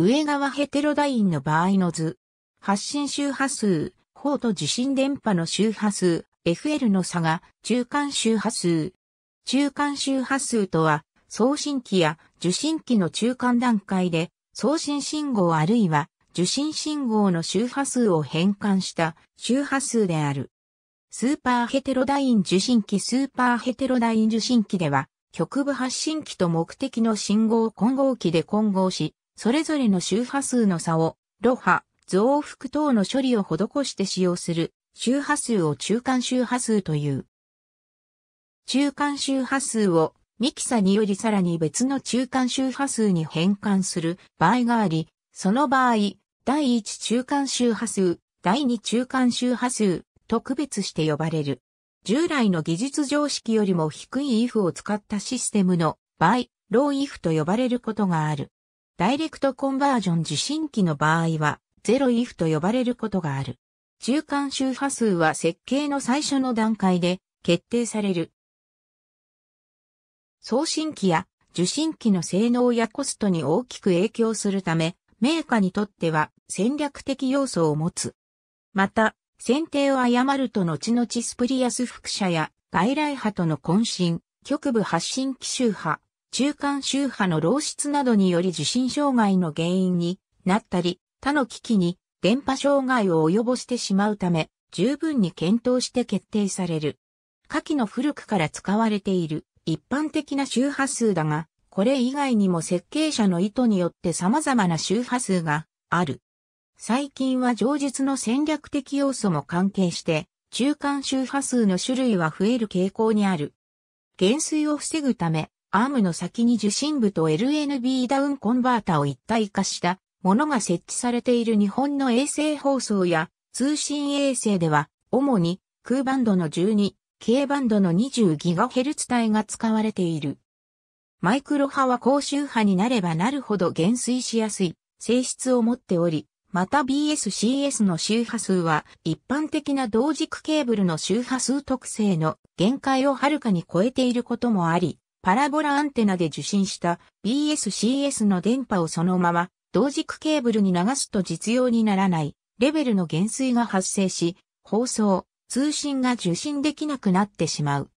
上側ヘテロダインの場合の図。発信周波数、方と受信電波の周波数、FL の差が中間周波数。中間周波数とは、送信機や受信機の中間段階で、送信信号あるいは受信信号の周波数を変換した周波数である。スーパーヘテロダイン受信機スーパーヘテロダイン受信機では、局部発信機と目的の信号混合機で混合し、それぞれの周波数の差を、ロ波、増幅等の処理を施して使用する周波数を中間周波数という。中間周波数をミキサによりさらに別の中間周波数に変換する場合があり、その場合、第1中間周波数、第2中間周波数と区別して呼ばれる。従来の技術常識よりも低い if を使ったシステムの場合、ロー if と呼ばれることがある。ダイレクトコンバージョン受信機の場合は、ゼロイフと呼ばれることがある。中間周波数は設計の最初の段階で決定される。送信機や受信機の性能やコストに大きく影響するため、メーカーにとっては戦略的要素を持つ。また、選定を誤ると後々スプリアス副社や外来波との渾身、局部発信機周波、中間周波の漏出などにより受信障害の原因になったり、他の機器に電波障害を及ぼしてしまうため、十分に検討して決定される。下記の古くから使われている一般的な周波数だが、これ以外にも設計者の意図によって様々な周波数がある。最近は上述の戦略的要素も関係して、中間周波数の種類は増える傾向にある。減衰を防ぐため、アームの先に受信部と LNB ダウンコンバータを一体化したものが設置されている日本の衛星放送や通信衛星では、主に空バンドの12、K バンドの 20GHz 帯が使われている。マイクロ波は高周波になればなるほど減衰しやすい性質を持っており、また BSCS の周波数は一般的な同軸ケーブルの周波数特性の限界をはるかに超えていることもあり、パラボラアンテナで受信した BSCS の電波をそのまま同軸ケーブルに流すと実用にならないレベルの減衰が発生し、放送、通信が受信できなくなってしまう。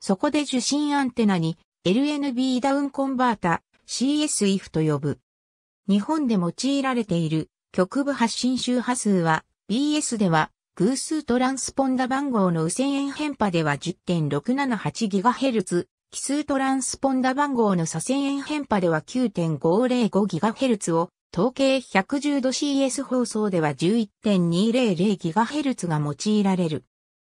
そこで受信アンテナに LNB ダウンコンバータ CSIF と呼ぶ。日本で用いられている局部発信周波数は BS では偶数トランスポンダ番号の右線円変波では 10.678GHz、奇数トランスポンダ番号の左線円変波では 9.505GHz を、統計1 1 0度 c s 放送では 11.200GHz が用いられる。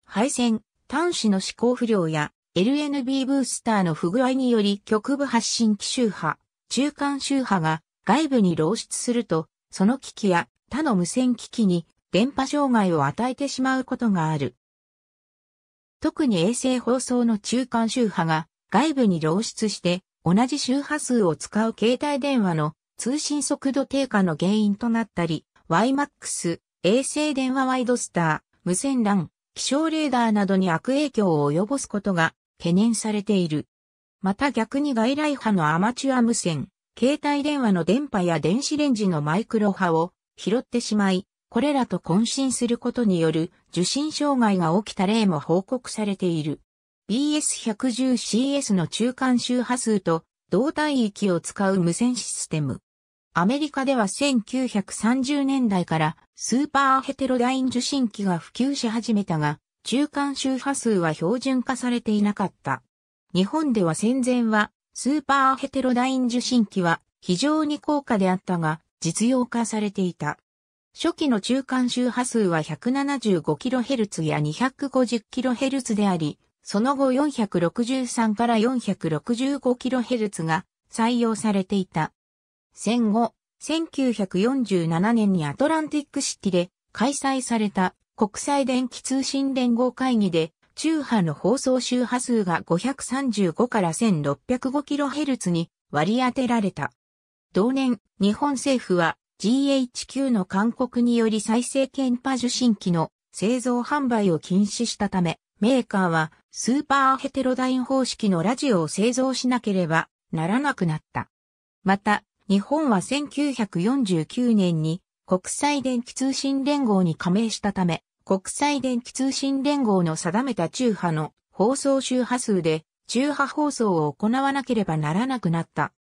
配線、端子の指向不良や LNB ブースターの不具合により極部発信機周波、中間周波が外部に漏出すると、その機器や他の無線機器に電波障害を与えてしまうことがある。特に衛星放送の中間周波が外部に漏出して同じ周波数を使う携帯電話の通信速度低下の原因となったり、YMAX、衛星電話ワイドスター、無線 LAN、気象レーダーなどに悪影響を及ぼすことが懸念されている。また逆に外来波のアマチュア無線、携帯電話の電波や電子レンジのマイクロ波を拾ってしまい、これらと渾身することによる受信障害が起きた例も報告されている。BS110CS の中間周波数と同帯域を使う無線システム。アメリカでは1930年代からスーパーヘテロダイン受信機が普及し始めたが、中間周波数は標準化されていなかった。日本では戦前はスーパーヘテロダイン受信機は非常に高価であったが実用化されていた。初期の中間周波数は 175kHz や 250kHz であり、その後463から 465kHz が採用されていた。戦後、1947年にアトランティックシティで開催された国際電気通信連合会議で中波の放送周波数が535から 1605kHz に割り当てられた。同年、日本政府は GHQ の勧告により再生研波受信機の製造販売を禁止したため、メーカーはスーパーヘテロダイン方式のラジオを製造しなければならなくなった。また、日本は1949年に国際電気通信連合に加盟したため、国際電気通信連合の定めた中波の放送周波数で中波放送を行わなければならなくなった。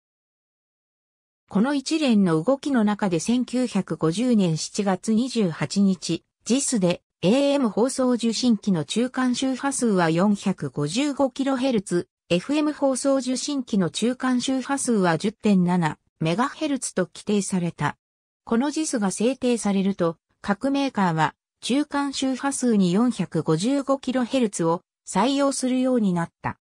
この一連の動きの中で1950年7月28日、JIS で AM 放送受信機の中間周波数は 455kHz、FM 放送受信機の中間周波数は 10.7MHz と規定された。この JIS が制定されると、各メーカーは中間周波数に 455kHz を採用するようになった。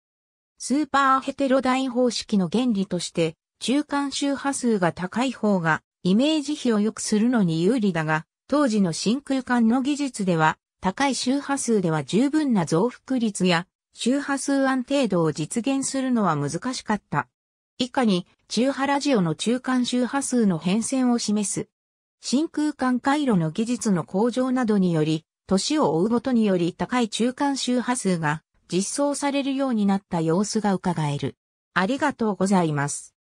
スーパーヘテロダイン方式の原理として、中間周波数が高い方がイメージ比を良くするのに有利だが、当時の真空管の技術では、高い周波数では十分な増幅率や周波数安定度を実現するのは難しかった。以下に中波ラジオの中間周波数の変遷を示す。真空管回路の技術の向上などにより、年を追うごとにより高い中間周波数が実装されるようになった様子が伺える。ありがとうございます。